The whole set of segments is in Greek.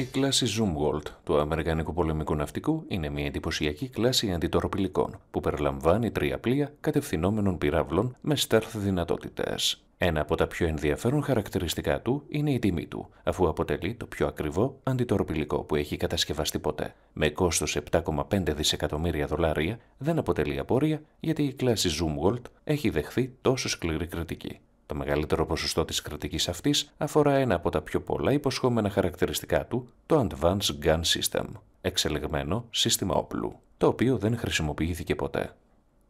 Η κλάση Zumwalt του Αμερικανικού Πολεμικού Ναυτικού είναι μια εντυπωσιακή κλάση αντιτοροπηλικών που περιλαμβάνει τρία πλοία κατευθυνόμενων πυράβλων με στέρθ δυνατότητες. Ένα από τα πιο ενδιαφέρον χαρακτηριστικά του είναι η τιμή του, αφού αποτελεί το πιο ακριβό αντιτοροπηλικό που έχει κατασκευαστεί ποτέ. Με κόστος 7,5 δισεκατομμύρια δολάρια δεν αποτελεί απορία γιατί η κλάση Zumwalt έχει δεχθεί τόσο σκληρή κριτική. Το μεγαλύτερο ποσοστό της κρατικής αυτής αφορά ένα από τα πιο πολλά υποσχόμενα χαρακτηριστικά του, το Advanced Gun System, εξελεγμένο σύστημα όπλου, το οποίο δεν χρησιμοποιήθηκε ποτέ.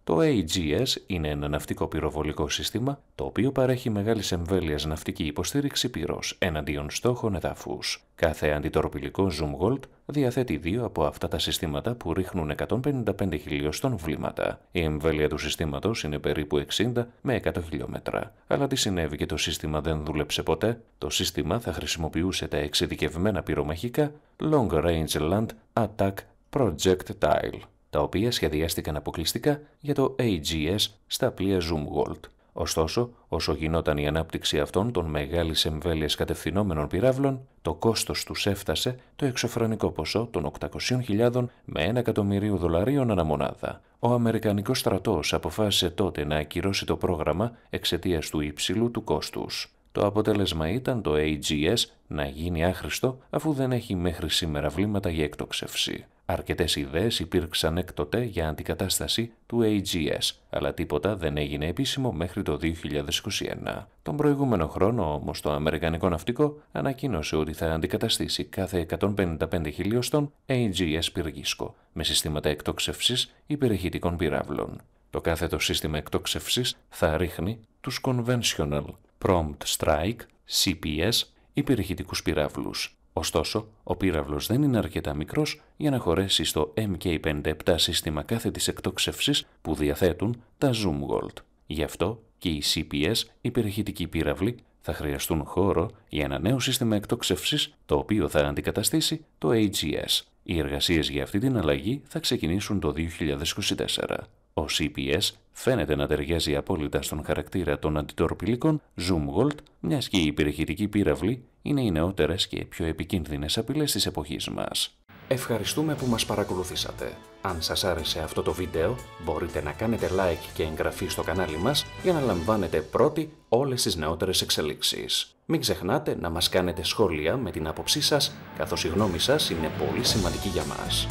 Το AGS είναι ένα ναυτικό πυροβολικό σύστημα το οποίο παρέχει μεγάλη εμβέλεια ναυτική υποστήριξη πυρός εναντίον στόχων εδάφου. Κάθε αντιτορπιλικό Zoom Gold διαθέτει δύο από αυτά τα συστήματα που ρίχνουν 155 χιλιοστών βλήματα. Η εμβέλεια του συστήματος είναι περίπου 60 με 100 χιλιόμετρα. Αλλά τι συνέβη και το σύστημα δεν δούλεψε ποτέ. Το σύστημα θα χρησιμοποιούσε τα εξειδικευμένα πυρομαχικά Long Range Land Attack Projectile τα οποία σχεδιάστηκαν αποκλειστικά για το AGS στα πλοία Zoom Gold. Ωστόσο, όσο γινόταν η ανάπτυξη αυτών των μεγάλης εμβέλειας κατευθυνόμενων πυράβλων, το κόστος τους έφτασε το εξωφρενικό ποσό των 800.000 με 1 εκατομμυρίου δολαρίων αναμονάδα. Ο Αμερικανικός στρατός αποφάσισε τότε να ακυρώσει το πρόγραμμα εξαιτίας του ύψηλου του κόστους. Το αποτέλεσμα ήταν το AGS να γίνει άχρηστο αφού δεν έχει μέχρι σήμερα βλήματα για εκτοξεύση. Αρκετές ιδέες υπήρξαν εκτοτέ για αντικατάσταση του AGS, αλλά τίποτα δεν έγινε επίσημο μέχρι το 2021. Τον προηγούμενο χρόνο όμως το Αμερικανικό Ναυτικό ανακοίνωσε ότι θα αντικαταστήσει κάθε 155 χιλιοστών AGS πυργίσκο με συστήματα εκτόξευσης υπερηχητικών πυράβλων. Το κάθετο σύστημα εκτόξευσης θα ρίχνει τους Conventional Prompt Strike, CPS, υπηρεχητικούς πυράβλους Ωστόσο, ο πύραυλος δεν είναι αρκετά μικρός για να χωρέσει στο MK57 σύστημα κάθετης εκτόξευσης που διαθέτουν τα Zoom Gold. Γι' αυτό και οι CPS, υπερηχητικοί πύραυλοι, θα χρειαστούν χώρο για ένα νέο σύστημα εκτόξευσης το οποίο θα αντικαταστήσει το AGS. Οι εργασίες για αυτή την αλλαγή θα ξεκινήσουν το 2024. Ο CPS φαίνεται να ταιριάζει απόλυτα στον χαρακτήρα των αντιτορπιλίκων Zoom Gold, μιας και οι υπηρεχητικοί πύραυλοι είναι οι νεότερες και πιο επικίνδυνες απειλές της εποχής μας Ευχαριστούμε που μας παρακολουθήσατε. Αν σας άρεσε αυτό το βίντεο, μπορείτε να κάνετε like και εγγραφή στο κανάλι μας για να λαμβάνετε πρώτοι όλες τις νεότερες εξελίξεις. Μην ξεχνάτε να μας κάνετε σχόλια με την άποψή σας, καθώς η γνώμη σας είναι πολύ σημαντική για μας.